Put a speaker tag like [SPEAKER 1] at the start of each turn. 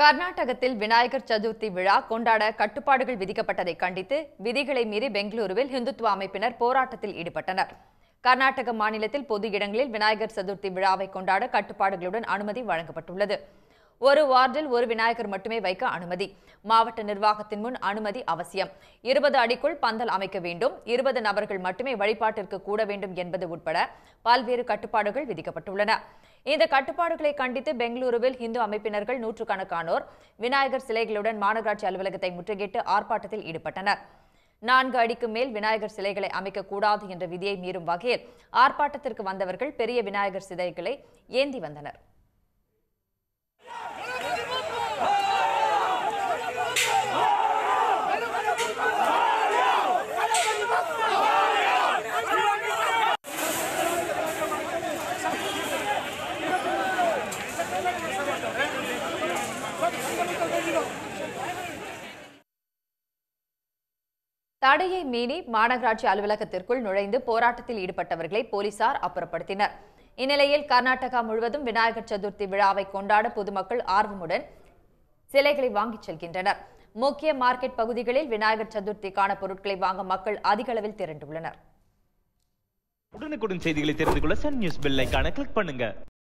[SPEAKER 1] கர்நாடகத்தில் விநாயகர் சதுர்த்தி விழா கொண்டாட கட்டுப்பாடுகள் விதிக்கப்பட்டதை கண்டித்து விதிகளை மீறி பெங்களூருவில் இந்துத்துவ அமைப்பினர் போராட்டத்தில் ஈடுபட்டனர் கர்நாடக மாநிலத்தில் பொது இடங்களில் விநாயகர் சதுர்த்தி விழாவை கொண்டாட கட்டுப்பாடுகளுடன் அனுமதி வழங்கப்பட்டுள்ளது ஒரு வார்டில் ஒரு விநாயகர் மட்டுமே வைக்க அனுமதி மாவட்ட நிர்வாகத்தின் முன் அனுமதி அவசியம் இருபது அடிக்குள் பந்தல் அமைக்க வேண்டும் இருபது நபர்கள் மட்டுமே வழிபாட்டிற்கு கூட வேண்டும் என்பது உட்பட பல்வேறு கட்டுப்பாடுகள் விதிக்கப்பட்டுள்ளன இந்த கட்டுப்பாடுகளை கண்டித்து பெங்களூருவில் இந்து அமைப்பினர்கள் நூற்றுக்கணக்கானோர் விநாயகர் சிலைகளுடன் மாநகராட்சி அலுவலகத்தை முற்றுகையிட்டு ஆர்ப்பாட்டத்தில் ஈடுபட்டனர் நான்கு அடிக்கு மேல் விநாயகர் சிலைகளை அமைக்கக்கூடாது என்ற விதியை மீறும் வகையில் ஆர்ப்பாட்டத்திற்கு வந்தவர்கள் பெரிய விநாயகர் சிலைகளை ஏந்தி வந்தனர் தடையை மீறி மாநகராட்சி அலுவலகத்திற்குள் நுழைந்து போராட்டத்தில் ஈடுபட்டவர்களை போலீசார் அப்புறப்படுத்தினர் இந்நிலையில் கர்நாடகா முழுவதும் விநாயகர் சதுர்த்தி விழாவை கொண்டாட பொதுமக்கள் ஆர்வமுடன் சிலைகளை வாங்கிச் செல்கின்றனர் முக்கிய மார்க்கெட் பகுதிகளில் விநாயகர் சதுர்த்திக்கான பொருட்களை வாங்க மக்கள் அதிக அளவில் திரண்டுள்ளனர் உடனுக்குடன் செய்திகளை தெரிந்து கொள்ள சன் நியூஸ் கிளிக் பண்ணுங்க